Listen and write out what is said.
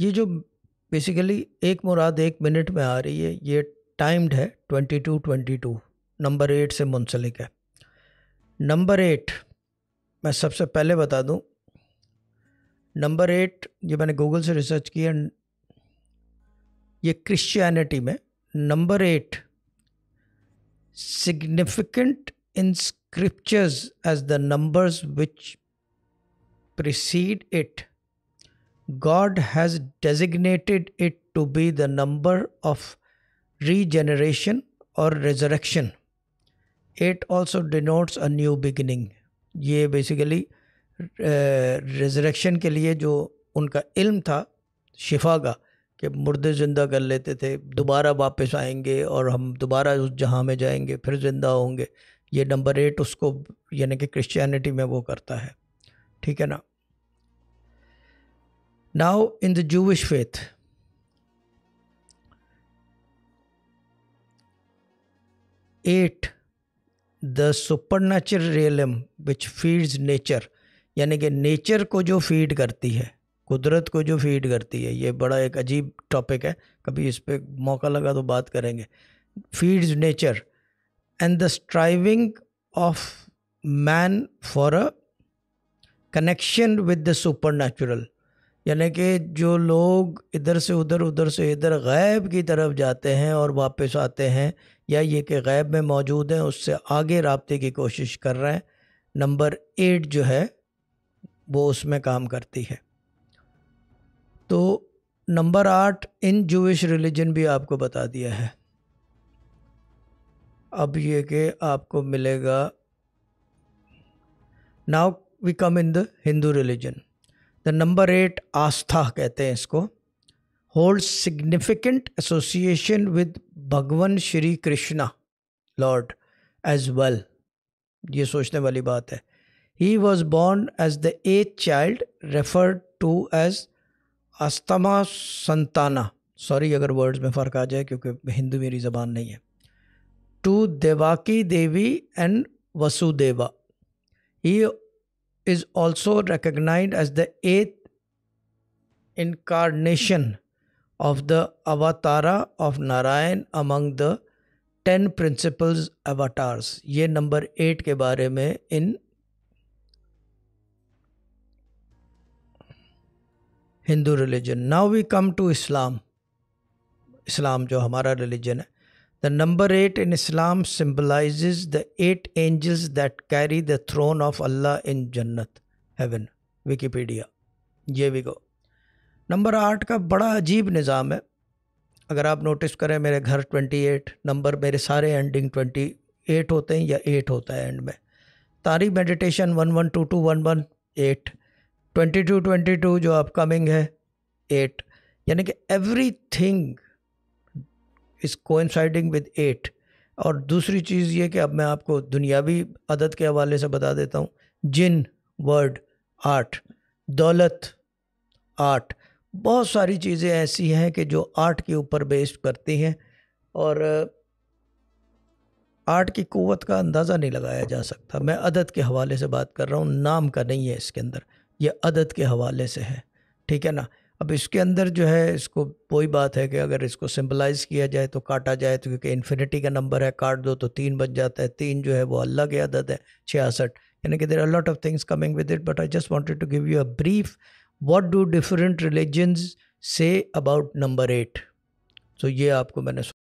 ये जो बेसिकली एक मुराद एक मिनट में आ रही है ये टाइम्ड है twenty two twenty two number eight से मुंसलिक है नंबर एट मैं सबसे पहले बता दूं नंबर एट ये मैंने गूगल से रिसर्च किया ये क्रिश्चियनिटी में number eight significant in scriptures as the numbers which precede it God has designated it to be the number of regeneration or resurrection. It also denotes a new beginning. ये basically resurrection के लिए जो उनका इल्म था शिफा का कि मुर्दे ज़िंदा कर लेते थे दोबारा वापस आएंगे और हम दोबारा उस जहाँ में जाएंगे फिर ज़िंदा होंगे ये नंबर एट उसको यानी कि क्रिश्चियनिटी में वो करता है ठीक है ना Now, in the Jewish faith, eight, the supernatural realm which feeds nature, यानी कि नेचर को जो फीड करती है कुदरत को जो फीड करती है ये बड़ा एक अजीब टॉपिक है कभी इस पर मौका लगा तो बात करेंगे feeds nature and the striving of man for a connection with the supernatural यानी कि जो लोग इधर से उधर उधर से इधर गैब की तरफ जाते हैं और वापस आते हैं या ये कि गैब में मौजूद हैं उससे आगे रबते की कोशिश कर रहे हैं नंबर एट जो है वो उसमें काम करती है तो नंबर आठ इन जूश रिलीजन भी आपको बता दिया है अब ये कि आपको मिलेगा now we come in the Hindu religion the number eight आस्था कहते हैं इसको होल्ड सिग्निफिकेंट एसोसिएशन विद भगवान Shri Krishna lord as well ये सोचने वाली बात है he was born as the eighth child referred to as अस्तमा संताना सॉरी अगर वर्ड्स में फ़र्क आ जाए क्योंकि हिंदू मेरी ज़बान नहीं है to Devaki Devi and Vasudeva he is also recognized as the eighth incarnation of the avatara of Narayan among the ten principals avatars ये नंबर एट के बारे में in Hindu religion now we come to Islam Islam जो हमारा रिलीजन है The number eight in Islam symbolizes the eight angels that carry the throne of Allah in Jannat, heaven. Wikipedia. ये we go number आठ का बड़ा अजीब निज़ाम है अगर आप नोटिस करें मेरे घर ट्वेंटी एट नंबर मेरे सारे एंडिंग ट्वेंटी एट होते हैं या एट होता है एंड में तारी meditation one one two two one one eight twenty two twenty two जो अपकमिंग है एट यानी कि everything is coinciding with eight और दूसरी चीज़ ये कि अब मैं आपको दुनियावी अदद के हवाले से बता देता हूँ जिन वर्ड आर्ट दौलत आर्ट बहुत सारी चीज़ें ऐसी हैं कि जो आर्ट के ऊपर बेस्ड करती हैं और आर्ट uh, की क़वत का अंदाज़ा नहीं लगाया जा सकता मैं अदद के हवाले से बात कर रहा हूँ नाम का नहीं है इसके अंदर ये अदद के हवाले से है ठीक है ना अब इसके अंदर जो है इसको कोई बात है कि अगर इसको सिंबलाइज किया जाए तो काटा जाए तो क्योंकि इन्फिनिटी का नंबर है काट दो तो तीन बच जाता है तीन जो है वो अल्लाह की आदत है छियासठ यानी कि there a lot of things coming with it but I just wanted to give you a brief what do different religions से अबाउट नंबर एट तो ये आपको मैंने